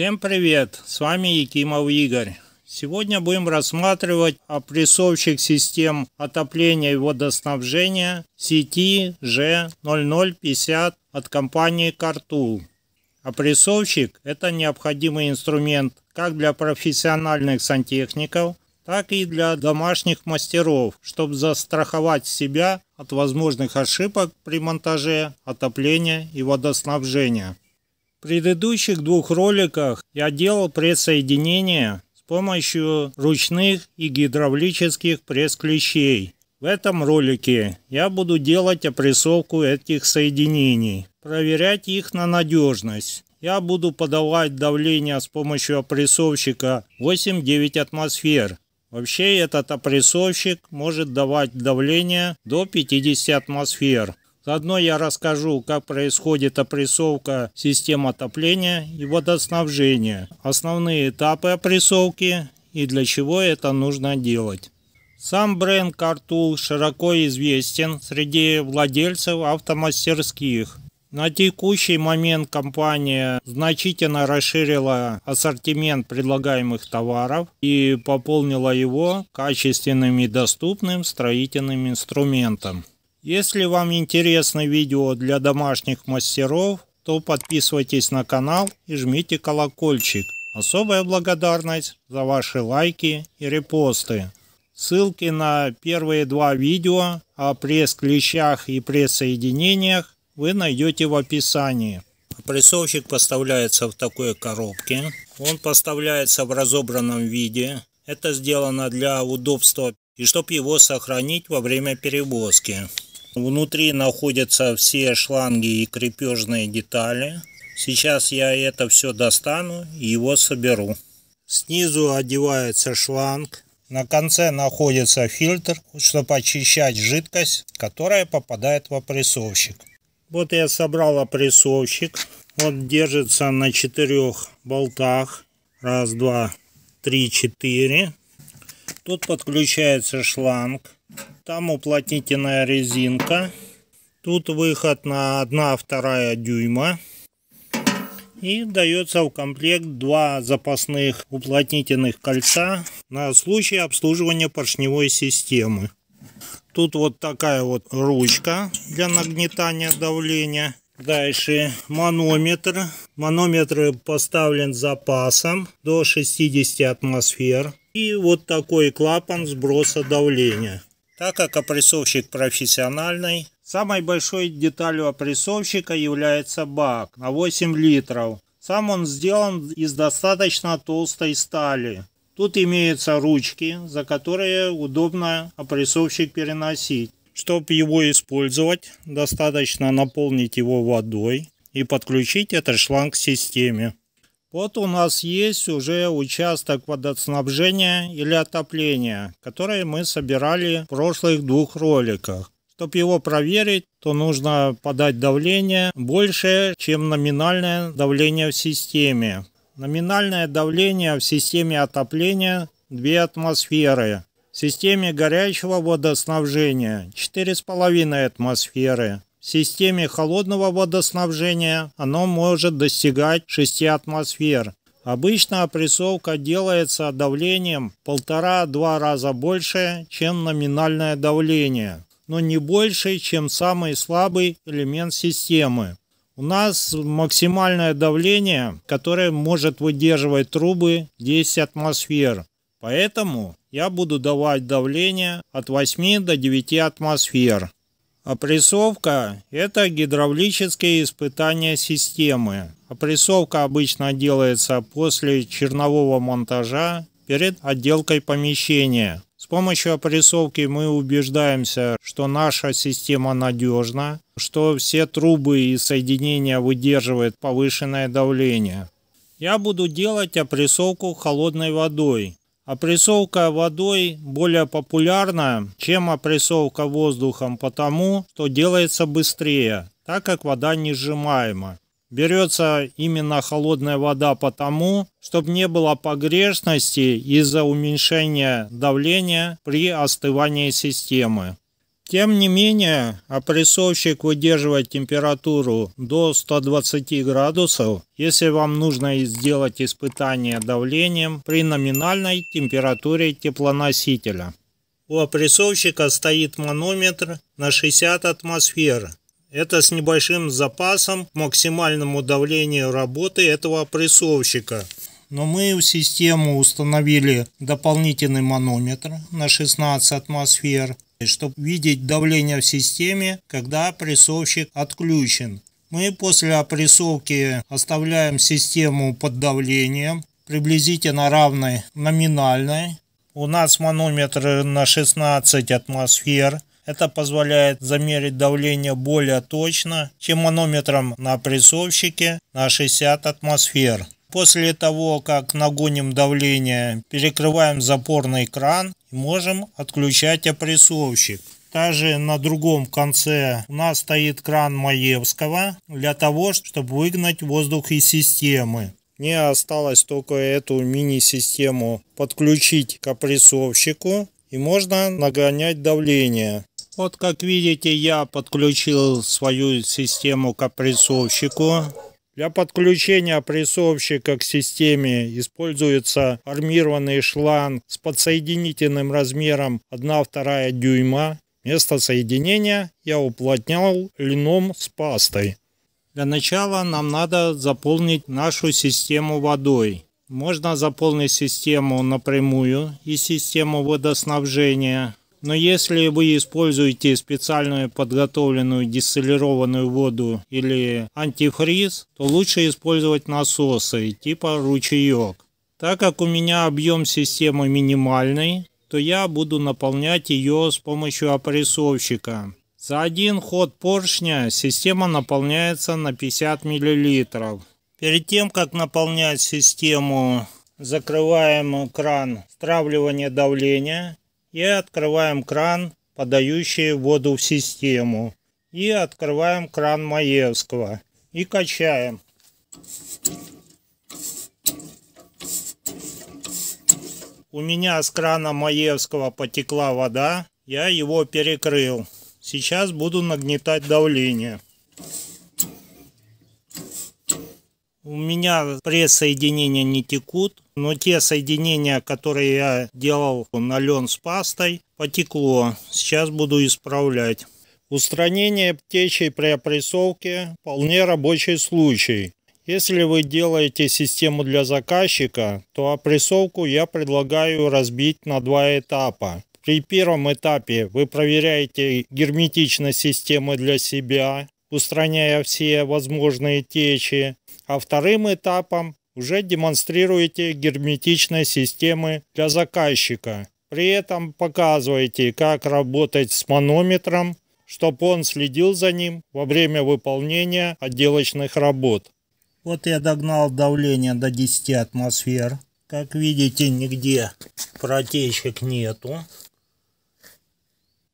Всем привет! С вами Якимов Игорь. Сегодня будем рассматривать опрессовщик систем отопления и водоснабжения сети G0050 от компании «Картул». Опрессовщик – это необходимый инструмент как для профессиональных сантехников, так и для домашних мастеров, чтобы застраховать себя от возможных ошибок при монтаже отопления и водоснабжения. В предыдущих двух роликах я делал пресс-соединение с помощью ручных и гидравлических пресс-клещей. В этом ролике я буду делать опрессовку этих соединений, проверять их на надежность. Я буду подавать давление с помощью опрессовщика 8-9 атмосфер. Вообще этот опрессовщик может давать давление до 50 атмосфер. Заодно я расскажу, как происходит опрессовка систем отопления и водоснабжения, основные этапы опрессовки и для чего это нужно делать. Сам бренд «Картул» широко известен среди владельцев автомастерских. На текущий момент компания значительно расширила ассортимент предлагаемых товаров и пополнила его качественным и доступным строительным инструментом. Если вам интересно видео для домашних мастеров, то подписывайтесь на канал и жмите колокольчик. Особая благодарность за ваши лайки и репосты. Ссылки на первые два видео о пресс-клещах и пресс-соединениях вы найдете в описании. Прессовщик поставляется в такой коробке. Он поставляется в разобранном виде. Это сделано для удобства и чтобы его сохранить во время перевозки. Внутри находятся все шланги и крепежные детали. Сейчас я это все достану и его соберу. Снизу одевается шланг. На конце находится фильтр, чтобы очищать жидкость, которая попадает в опрессовщик. Вот я собрал опрессовщик. Он держится на четырех болтах. Раз, два, три, четыре. Тут подключается шланг. Там уплотнительная резинка. Тут выход на 1-2 дюйма. И дается в комплект два запасных уплотнительных кольца на случай обслуживания поршневой системы. Тут вот такая вот ручка для нагнетания давления. Дальше манометр. Манометр поставлен запасом до 60 атмосфер. И вот такой клапан сброса давления. Так как опрессовщик профессиональный, самой большой деталью опрессовщика является бак на 8 литров. Сам он сделан из достаточно толстой стали. Тут имеются ручки, за которые удобно опрессовщик переносить. Чтобы его использовать, достаточно наполнить его водой и подключить этот шланг к системе. Вот у нас есть уже участок водоснабжения или отопления, который мы собирали в прошлых двух роликах. Чтобы его проверить, то нужно подать давление больше, чем номинальное давление в системе. Номинальное давление в системе отопления 2 атмосферы. В системе горячего водоснабжения 4,5 атмосферы. В системе холодного водоснабжения оно может достигать 6 атмосфер. Обычно опрессовка делается давлением полтора-два раза больше, чем номинальное давление, но не больше, чем самый слабый элемент системы. У нас максимальное давление, которое может выдерживать трубы 10 атмосфер. Поэтому я буду давать давление от 8 до 9 атмосфер. Опрессовка – это гидравлические испытания системы. Опрессовка обычно делается после чернового монтажа перед отделкой помещения. С помощью опрессовки мы убеждаемся, что наша система надежна, что все трубы и соединения выдерживают повышенное давление. Я буду делать опрессовку холодной водой. Опрессовка а водой более популярна, чем опрессовка воздухом, потому что делается быстрее, так как вода не сжимаема. Берется именно холодная вода потому, чтобы не было погрешности из-за уменьшения давления при остывании системы. Тем не менее, опрессовщик выдерживает температуру до 120 градусов, если вам нужно сделать испытание давлением при номинальной температуре теплоносителя. У опрессовщика стоит манометр на 60 атмосфер. Это с небольшим запасом к максимальному давлению работы этого опрессовщика. Но мы в систему установили дополнительный манометр на 16 атмосфер чтобы видеть давление в системе, когда прессовщик отключен. Мы после опрессовки оставляем систему под давлением, приблизительно равной номинальной. У нас манометр на 16 атмосфер. Это позволяет замерить давление более точно, чем манометром на прессовщике на 60 атмосфер. После того, как нагоним давление, перекрываем запорный кран можем отключать опрессовщик. Также на другом конце у нас стоит кран Маевского для того, чтобы выгнать воздух из системы. Мне осталось только эту мини-систему подключить к опрессовщику и можно нагонять давление. Вот как видите я подключил свою систему к опрессовщику. Для подключения прессовщика к системе используется армированный шланг с подсоединительным размером 1,2 дюйма. Место соединения я уплотнял льном с пастой. Для начала нам надо заполнить нашу систему водой. Можно заполнить систему напрямую и систему водоснабжения. Но если вы используете специальную подготовленную дистиллированную воду или антифриз, то лучше использовать насосы типа ручеек. Так как у меня объем системы минимальный, то я буду наполнять ее с помощью опрессовщика. За один ход поршня система наполняется на 50 мл. Перед тем, как наполнять систему, закрываем кран стравливания давления и открываем кран, подающий воду в систему. И открываем кран Маевского и качаем. У меня с крана Маевского потекла вода, я его перекрыл. Сейчас буду нагнетать давление. У меня пресс-соединения не текут, но те соединения, которые я делал на лен с пастой, потекло. Сейчас буду исправлять. Устранение течи при опрессовке – вполне рабочий случай. Если вы делаете систему для заказчика, то опрессовку я предлагаю разбить на два этапа. При первом этапе вы проверяете герметичность системы для себя, устраняя все возможные течи а вторым этапом уже демонстрируете герметичные системы для заказчика. При этом показываете, как работать с манометром, чтобы он следил за ним во время выполнения отделочных работ. Вот я догнал давление до 10 атмосфер. Как видите, нигде протечек нету.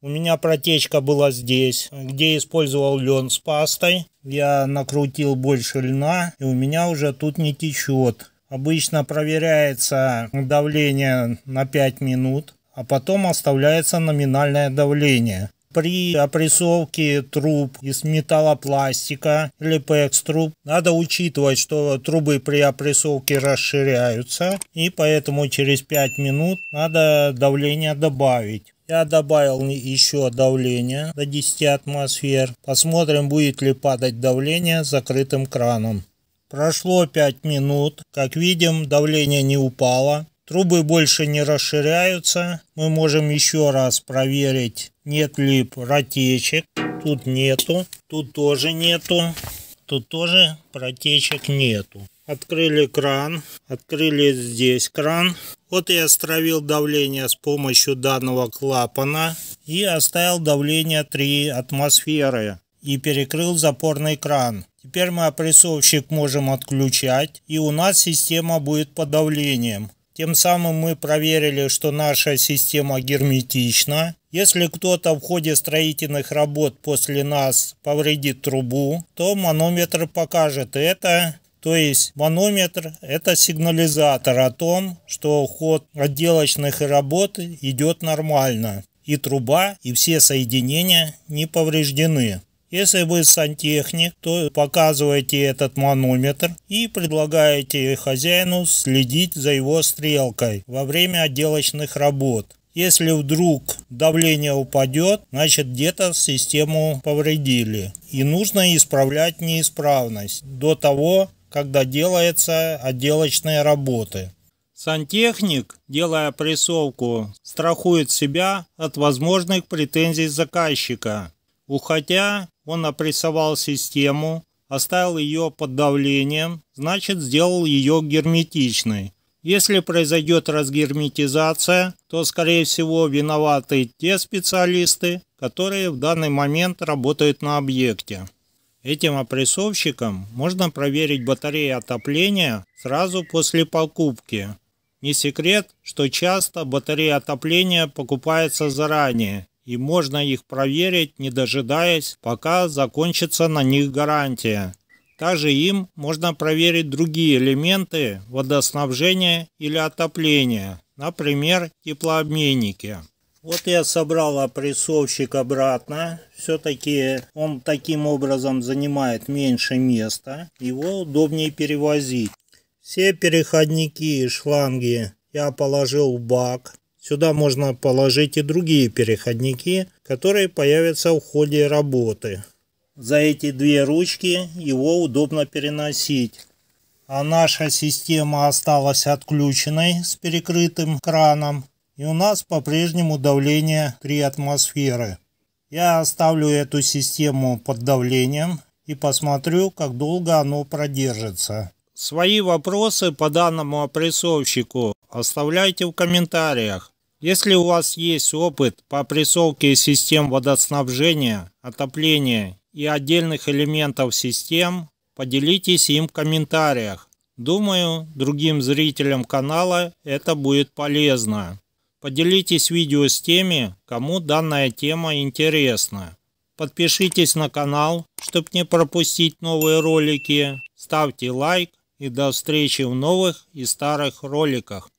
У меня протечка была здесь, где использовал лен с пастой я накрутил больше льна, и у меня уже тут не течет. Обычно проверяется давление на 5 минут, а потом оставляется номинальное давление. При опрессовке труб из металлопластика или пекс труб надо учитывать, что трубы при опрессовке расширяются, и поэтому через 5 минут надо давление добавить. Я добавил еще давление до 10 атмосфер. Посмотрим, будет ли падать давление закрытым краном. Прошло 5 минут. Как видим, давление не упало. Трубы больше не расширяются. Мы можем еще раз проверить, нет ли протечек. Тут нету. Тут тоже нету. Тут тоже протечек нету. Открыли кран, открыли здесь кран. Вот я стравил давление с помощью данного клапана и оставил давление 3 атмосферы и перекрыл запорный кран. Теперь мы опрессовщик можем отключать и у нас система будет под давлением. Тем самым мы проверили, что наша система герметична. Если кто-то в ходе строительных работ после нас повредит трубу, то манометр покажет это то есть манометр – это сигнализатор о том, что ход отделочных работ идет нормально, и труба, и все соединения не повреждены. Если вы сантехник, то показываете этот манометр и предлагаете хозяину следить за его стрелкой во время отделочных работ. Если вдруг давление упадет, значит где-то систему повредили. И нужно исправлять неисправность до того, когда делаются отделочные работы. Сантехник, делая прессовку, страхует себя от возможных претензий заказчика. Уходя, он опрессовал систему, оставил ее под давлением, значит сделал ее герметичной. Если произойдет разгерметизация, то, скорее всего, виноваты те специалисты, которые в данный момент работают на объекте. Этим опрессовщиком можно проверить батареи отопления сразу после покупки. Не секрет, что часто батареи отопления покупаются заранее, и можно их проверить, не дожидаясь, пока закончится на них гарантия. Также им можно проверить другие элементы водоснабжения или отопления, например, теплообменники. Вот я собрал опрессовщик обратно. Все-таки он таким образом занимает меньше места. Его удобнее перевозить. Все переходники и шланги я положил в бак. Сюда можно положить и другие переходники, которые появятся в ходе работы. За эти две ручки его удобно переносить. А наша система осталась отключенной с перекрытым краном и у нас по-прежнему давление 3 атмосферы. Я оставлю эту систему под давлением и посмотрю, как долго оно продержится. Свои вопросы по данному опрессовщику оставляйте в комментариях. Если у вас есть опыт по опрессовке систем водоснабжения, отопления и отдельных элементов систем, поделитесь им в комментариях. Думаю, другим зрителям канала это будет полезно. Поделитесь видео с теми, кому данная тема интересна. Подпишитесь на канал, чтобы не пропустить новые ролики. Ставьте лайк и до встречи в новых и старых роликах.